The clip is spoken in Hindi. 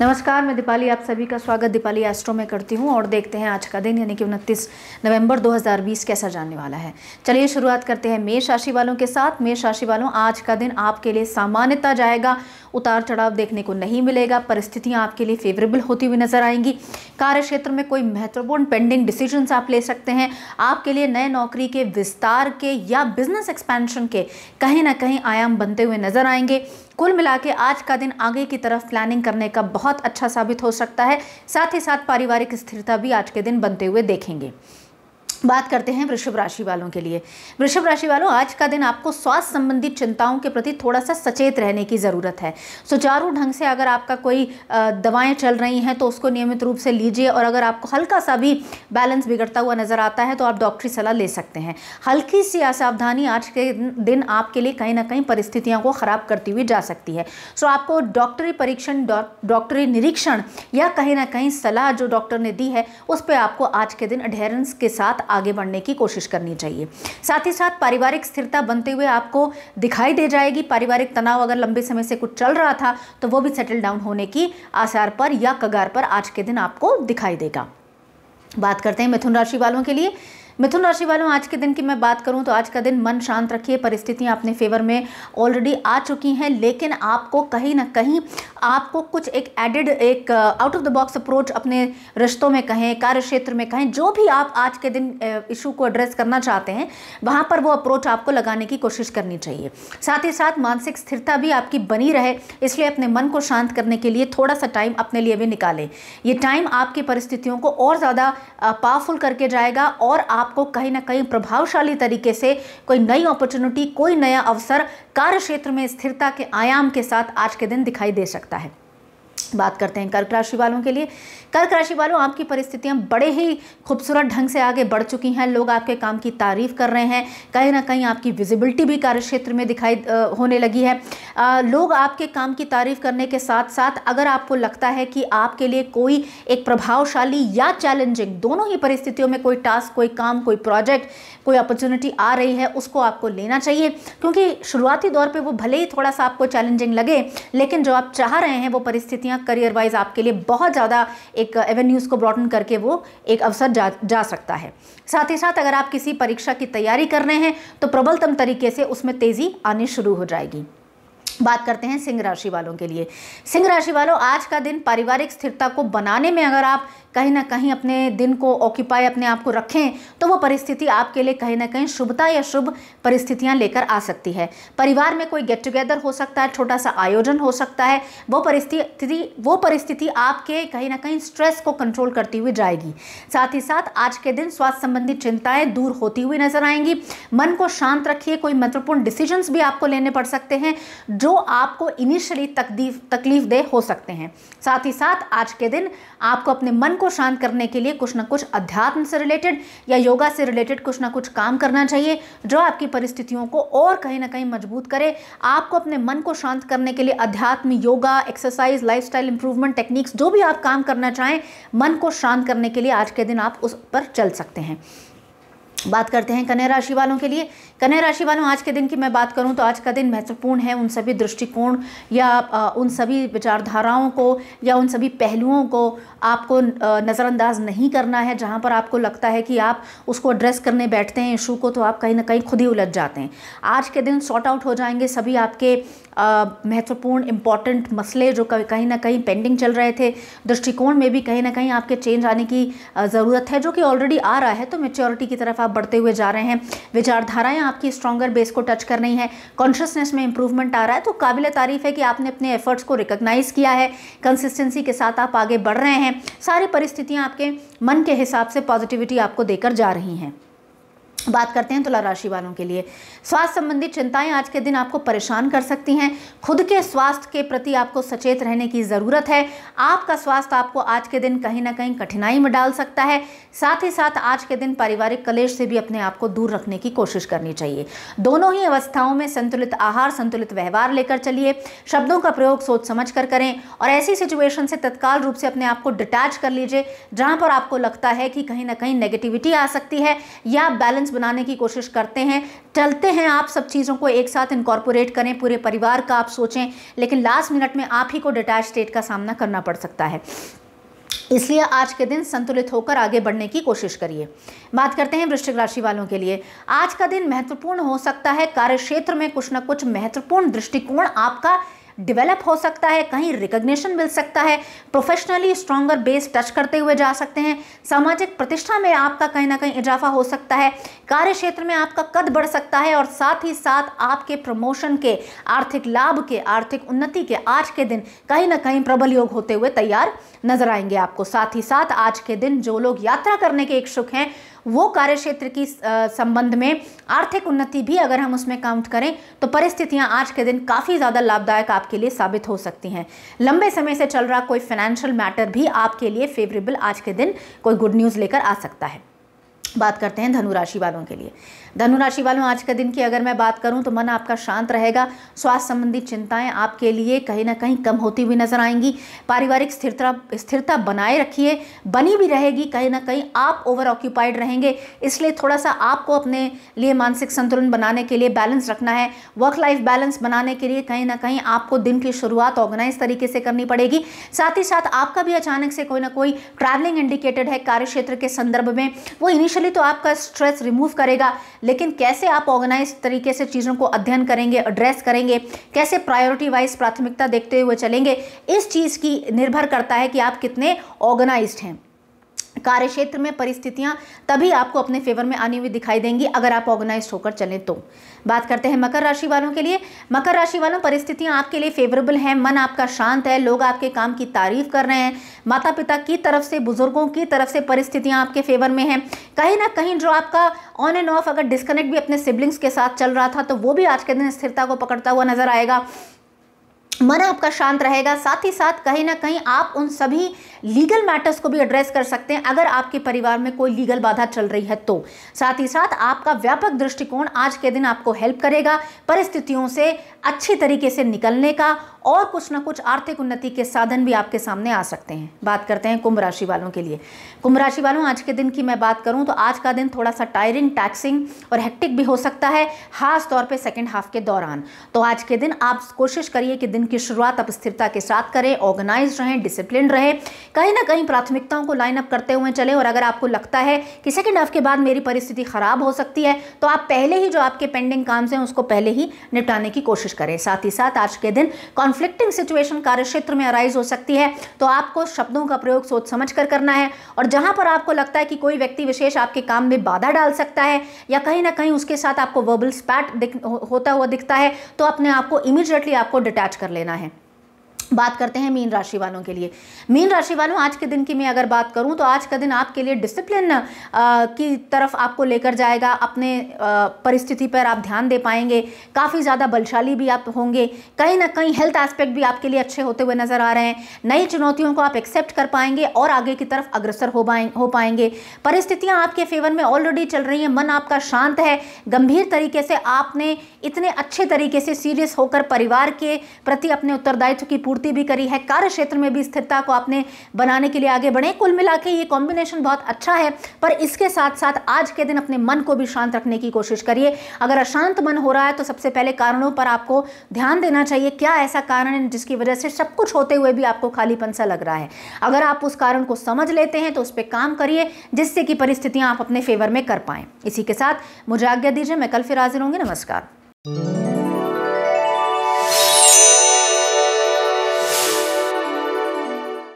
नमस्कार मैं दीपाली आप सभी का स्वागत दीपाली एस्ट्रो में करती हूं और देखते हैं आज का दिन यानी कि उनतीस नवंबर 2020 कैसा जाने वाला है चलिए शुरुआत करते हैं मेष राशि वालों के साथ मेष राशि वालों आज का दिन आपके लिए सामान्यता जाएगा उतार चढ़ाव देखने को नहीं मिलेगा परिस्थितियाँ आपके लिए फेवरेबल होती हुई नजर आएंगी कार्य क्षेत्र में कोई महत्वपूर्ण पेंडिंग डिसीजन आप ले सकते हैं आपके लिए नए नौकरी के विस्तार के या बिजनेस एक्सपेंशन के कहीं ना कहीं आयाम बनते हुए नजर आएंगे कुल मिला के आज का दिन आगे की तरफ प्लानिंग करने का बहुत अच्छा साबित हो सकता है साथ ही साथ पारिवारिक स्थिरता भी आज के दिन बनते हुए देखेंगे बात करते हैं वृषभ राशि वालों के लिए वृषभ राशि वालों आज का दिन आपको स्वास्थ्य संबंधी चिंताओं के प्रति थोड़ा सा सचेत रहने की ज़रूरत है सुचारू ढंग से अगर आपका कोई दवाएं चल रही हैं तो उसको नियमित रूप से लीजिए और अगर आपको हल्का सा भी बैलेंस बिगड़ता हुआ नज़र आता है तो आप डॉक्टरी सलाह ले सकते हैं हल्की सी असावधानी आज के दिन आपके लिए कहीं ना कहीं परिस्थितियों को ख़राब करती हुई जा सकती है सो आपको डॉक्टरी परीक्षण डॉक्टरी निरीक्षण या कहीं ना कहीं सलाह जो डॉक्टर ने दी है उस पर आपको आज के दिन अडेरेंस के साथ आगे बढ़ने की कोशिश करनी चाहिए साथ ही साथ पारिवारिक स्थिरता बनते हुए आपको दिखाई दे जाएगी पारिवारिक तनाव अगर लंबे समय से कुछ चल रहा था तो वो भी सेटल डाउन होने की आसार पर या कगार पर आज के दिन आपको दिखाई देगा बात करते हैं मिथुन राशि वालों के लिए मिथुन राशि वालों आज के दिन की मैं बात करूं तो आज का दिन मन शांत रखिए परिस्थितियां अपने फेवर में ऑलरेडी आ चुकी हैं लेकिन आपको कहीं ना कहीं आपको कुछ एक एडेड एक out of the box approach अपने रिश्तों में कहें कार्य क्षेत्र में कहें जो भी आप आज के दिन इशू uh, को एड्रेस करना चाहते हैं वहाँ पर वो अप्रोच आपको लगाने की कोशिश करनी चाहिए साथ ही साथ मानसिक स्थिरता भी आपकी बनी रहे इसलिए अपने मन को शांत करने के लिए थोड़ा सा टाइम अपने लिए भी निकालें ये टाइम आपकी परिस्थितियों को और ज़्यादा पावरफुल uh, करके जाएगा और आप आपको कहीं ना कहीं प्रभावशाली तरीके से कोई नई अपॉर्चुनिटी कोई नया अवसर कार्य क्षेत्र में स्थिरता के आयाम के साथ आज के दिन दिखाई दे सकता है बात करते हैं कर्क राशि वालों के लिए कर्क राशि वालों आपकी परिस्थितियां बड़े ही खूबसूरत ढंग से आगे बढ़ चुकी हैं लोग आपके काम की तारीफ कर रहे हैं कहीं ना कहीं आपकी विजिबिलिटी भी कार्य क्षेत्र में दिखाई होने लगी है आ, लोग आपके काम की तारीफ करने के साथ साथ अगर आपको लगता है कि आपके लिए कोई एक प्रभावशाली या चैलेंजिंग दोनों ही परिस्थितियों में कोई टास्क कोई काम कोई प्रोजेक्ट कोई अपॉर्चुनिटी आ रही है उसको आपको लेना चाहिए क्योंकि शुरुआती दौर पर वो भले ही थोड़ा सा आपको चैलेंजिंग लगे लेकिन जो आप चाह रहे हैं वो परिस्थिति स्थितियाँ करियर वाइज आपके लिए बहुत ज़्यादा एक एवेन्यूज़ uh, को ब्रॉटन करके वो एक अवसर जा जा सकता है साथ ही साथ अगर आप किसी परीक्षा की तैयारी कर रहे हैं तो प्रबलतम तरीके से उसमें तेज़ी आनी शुरू हो जाएगी बात करते हैं सिंह राशि वालों के लिए सिंह राशि वालों आज का दिन पारिवारिक स्थिरता को बनाने में अगर आप कहीं ना कहीं अपने दिन को ऑक्यूपाई अपने आप को रखें तो वो परिस्थिति आपके लिए कहीं ना कहीं शुभता या शुभ परिस्थितियां लेकर आ सकती है परिवार में कोई गेट टुगेदर हो सकता है छोटा सा आयोजन हो सकता है वो परिस्थिति वो परिस्थिति आपके कहीं ना कहीं स्ट्रेस को कंट्रोल करती हुई जाएगी साथ ही साथ आज के दिन स्वास्थ्य संबंधी चिंताएँ दूर होती हुई नजर आएंगी मन को शांत रखिए कोई महत्वपूर्ण डिसीजन भी आपको लेने पड़ सकते हैं जो आपको इनिशियली तकलीफ तकलीफ दे हो सकते हैं साथ ही साथ आज के दिन आपको अपने मन को शांत करने के लिए कुछ ना कुछ अध्यात्म से रिलेटेड या योगा से रिलेटेड कुछ ना कुछ काम करना चाहिए जो आपकी परिस्थितियों को और कहीं ना कहीं मजबूत करे आपको अपने मन को शांत करने के लिए अध्यात्म yoga exercise life improvement techniques जो भी आप काम करना चाहें मन को शांत करने के लिए आज के दिन आप उस पर चल सकते हैं बात करते हैं कन्या राशि वालों के लिए कन्या राशि वालों आज के दिन की मैं बात करूं तो आज का दिन महत्वपूर्ण है उन सभी दृष्टिकोण या उन सभी विचारधाराओं को या उन सभी पहलुओं को आपको नज़रअंदाज नहीं करना है जहां पर आपको लगता है कि आप उसको एड्रेस करने बैठते हैं इशू को तो आप कहीं ना कहीं खुद ही उलझ जाते हैं आज के दिन शॉर्ट आउट हो जाएंगे सभी आपके महत्वपूर्ण इम्पॉर्टेंट मसले जो कहीं ना कहीं पेंडिंग चल रहे थे दृष्टिकोण में भी कहीं ना कहीं आपके चेंज आने की ज़रूरत है जो कि ऑलरेडी आ रहा है तो मेच्योरिटी की तरफ आप बढ़ते हुए जा रहे हैं विचारधाराएं आपकी स्ट्रॉगर बेस को टच कर रही हैं कॉन्शियसनेस में इंप्रूवमेंट आ रहा है तो काबिल तारीफ है कि आपने अपने एफर्ट्स को रिकोगनाइज किया है कंसिस्टेंसी के साथ आप आगे बढ़ रहे हैं सारी परिस्थितियाँ आपके मन के हिसाब से पॉजिटिविटी आपको देकर जा रही हैं बात करते हैं तुला राशि वालों के लिए स्वास्थ्य संबंधी चिंताएं आज के दिन आपको परेशान कर सकती हैं खुद के स्वास्थ्य के प्रति आपको सचेत रहने की ज़रूरत है आपका स्वास्थ्य आपको आज के दिन कहीं ना कहीं कठिनाई में डाल सकता है साथ ही साथ आज के दिन पारिवारिक कलेश से भी अपने आप को दूर रखने की कोशिश करनी चाहिए दोनों ही अवस्थाओं में संतुलित आहार संतुलित व्यवहार लेकर चलिए शब्दों का प्रयोग सोच समझ कर करें और ऐसी सिचुएशन से तत्काल रूप से अपने आप को डिटैच कर लीजिए जहाँ पर आपको लगता है कि कहीं ना कहीं नेगेटिविटी आ सकती है या बैलेंस बनाने की कोशिश करते हैं टलते हैं आप सब चीज़ों को एक साथ इनकॉर्पोरेट करें पूरे परिवार का आप सोचें लेकिन लास्ट मिनट में आप ही को डिटैच स्टेट का सामना करना पड़ सकता है इसलिए आज के दिन संतुलित होकर आगे बढ़ने की कोशिश करिए बात करते हैं वृश्चिक राशि वालों के लिए आज का दिन महत्वपूर्ण हो सकता है कार्य क्षेत्र में कुछ ना कुछ महत्वपूर्ण दृष्टिकोण आपका डेवलप हो सकता है कहीं रिकग्निशन मिल सकता है प्रोफेशनली स्ट्रॉन्गर बेस टच करते हुए जा सकते हैं सामाजिक प्रतिष्ठा में आपका कहीं ना कहीं इजाफा हो सकता है कार्य क्षेत्र में आपका कद बढ़ सकता है और साथ ही साथ आपके प्रमोशन के आर्थिक लाभ के आर्थिक उन्नति के आज के दिन कहीं ना कहीं प्रबल योग होते हुए तैयार नजर आएंगे आपको साथ ही साथ आज के दिन जो लोग यात्रा करने के इच्छुक हैं वो कार्य क्षेत्र की संबंध में आर्थिक उन्नति भी अगर हम उसमें काउंट करें तो परिस्थितियां आज के दिन काफ़ी ज़्यादा लाभदायक आपके लिए साबित हो सकती हैं लंबे समय से चल रहा कोई फाइनेंशियल मैटर भी आपके लिए फेवरेबल आज के दिन कोई गुड न्यूज़ लेकर आ सकता है बात करते हैं धनुराशि वालों के लिए धनुराशि वालों आज के दिन की अगर मैं बात करूं तो मन आपका शांत रहेगा स्वास्थ्य संबंधी चिंताएं आपके लिए कहीं ना कहीं कम होती हुई नजर आएंगी पारिवारिक स्थिरता स्थिरता बनाए रखिए बनी भी रहेगी कहीं ना कहीं आप ओवर ऑक्यूपाइड रहेंगे इसलिए थोड़ा सा आपको अपने लिए मानसिक संतुलन बनाने के लिए बैलेंस रखना है वर्क लाइफ बैलेंस बनाने के लिए कहीं ना कहीं आपको दिन की शुरुआत ऑर्गेनाइज तरीके से करनी पड़ेगी साथ ही साथ आपका भी अचानक से कोई ना कोई ट्रैवलिंग इंडिकेटेड है कार्य क्षेत्र के संदर्भ में वो इनिशियली तो आपका स्ट्रेस रिमूव करेगा लेकिन कैसे आप ऑर्गेनाइज तरीके से चीज़ों को अध्ययन करेंगे एड्रेस करेंगे कैसे प्रायोरिटी वाइज प्राथमिकता देखते हुए चलेंगे इस चीज़ की निर्भर करता है कि आप कितने ऑर्गेनाइज्ड हैं कार्य क्षेत्र में परिस्थितियां तभी आपको अपने फेवर में आनी हुई दिखाई देंगी अगर आप ऑर्गेनाइज होकर चलें तो बात करते हैं मकर राशि वालों के लिए मकर राशि वालों परिस्थितियां आपके लिए फेवरेबल हैं मन आपका शांत है लोग आपके काम की तारीफ कर रहे हैं माता पिता की तरफ से बुजुर्गों की तरफ से परिस्थितियाँ आपके फेवर में हैं कहीं ना कहीं जो आपका ऑन एंड ऑफ अगर डिस्कनेक्ट भी अपने सिबलिंग्स के साथ चल रहा था तो वो भी आज के दिन स्थिरता को पकड़ता हुआ नजर आएगा मन आपका शांत रहेगा साथ ही साथ कहीं ना कहीं आप उन सभी लीगल मैटर्स को भी एड्रेस कर सकते हैं अगर आपके परिवार में कोई लीगल बाधा चल रही है तो साथ ही साथ आपका व्यापक दृष्टिकोण आज के दिन आपको हेल्प करेगा परिस्थितियों से अच्छी तरीके से निकलने का और कुछ ना कुछ आर्थिक उन्नति के साधन भी आपके सामने आ सकते हैं बात करते हैं कुंभ राशि वालों के लिए कुंभ राशि वालों आज के दिन की मैं बात करूं तो आज का दिन थोड़ा सा टायरिंग टैक्सिंग और हेक्टिक भी हो सकता है खास तौर पे सेकेंड हाफ के दौरान तो आज के दिन आप कोशिश करिए कि दिन की शुरुआत आप स्थिरता के साथ करें ऑर्गेनाइज रहें डिसिप्लिन रहे कहीं ना कहीं प्राथमिकताओं को लाइन अप करते हुए चले और अगर आपको लगता है कि सेकेंड हाफ के बाद मेरी परिस्थिति ख़राब हो सकती है तो आप पहले ही जो आपके पेंडिंग काम्स हैं उसको पहले ही निपटाने की कोशिश करें साथ ही साथ आज के दिन कॉन्फ्रेंस कॉन्फ्लिक्टिंग सिचुएशन कार्यक्षेत्र में अराइज हो सकती है तो आपको शब्दों का प्रयोग सोच समझ कर करना है और जहां पर आपको लगता है कि कोई व्यक्ति विशेष आपके काम में बाधा डाल सकता है या कहीं ना कहीं उसके साथ आपको वर्बल स्पैट होता हुआ दिखता है तो अपने आप को इमीजिएटली आपको डिटैच कर लेना है बात करते हैं मीन राशि वालों के लिए मीन राशि वालों आज के दिन की मैं अगर बात करूं तो आज का दिन आपके लिए डिसिप्लिन की तरफ आपको लेकर जाएगा अपने परिस्थिति पर आप ध्यान दे पाएंगे काफ़ी ज़्यादा बलशाली भी आप होंगे कहीं ना कहीं हेल्थ एस्पेक्ट भी आपके लिए अच्छे होते हुए नज़र आ रहे हैं नई चुनौतियों को आप एक्सेप्ट कर पाएंगे और आगे की तरफ अग्रसर हो पाए हो पाएंगे परिस्थितियाँ आपके फेवर में ऑलरेडी चल रही हैं मन आपका शांत है गंभीर तरीके से आपने इतने अच्छे तरीके से सीरियस होकर परिवार के प्रति अपने उत्तरदायित्व की पूर्ण पूर्ति भी करी है कार्य क्षेत्र में भी स्थिरता को आपने बनाने के लिए आगे बढ़े कुल मिला के ये कॉम्बिनेशन बहुत अच्छा है पर इसके साथ साथ आज के दिन अपने मन को भी शांत रखने की कोशिश करिए अगर अशांत मन हो रहा है तो सबसे पहले कारणों पर आपको ध्यान देना चाहिए क्या ऐसा कारण है जिसकी वजह से सब कुछ होते हुए भी आपको खालीपन सा लग रहा है अगर आप उस कारण को समझ लेते हैं तो उस पर काम करिए जिससे कि परिस्थितियां आप अपने फेवर में कर पाएँ इसी के साथ मुझे आज्ञा दीजिए मैं कल फिर हाजिर होंगी नमस्कार Mm -hmm.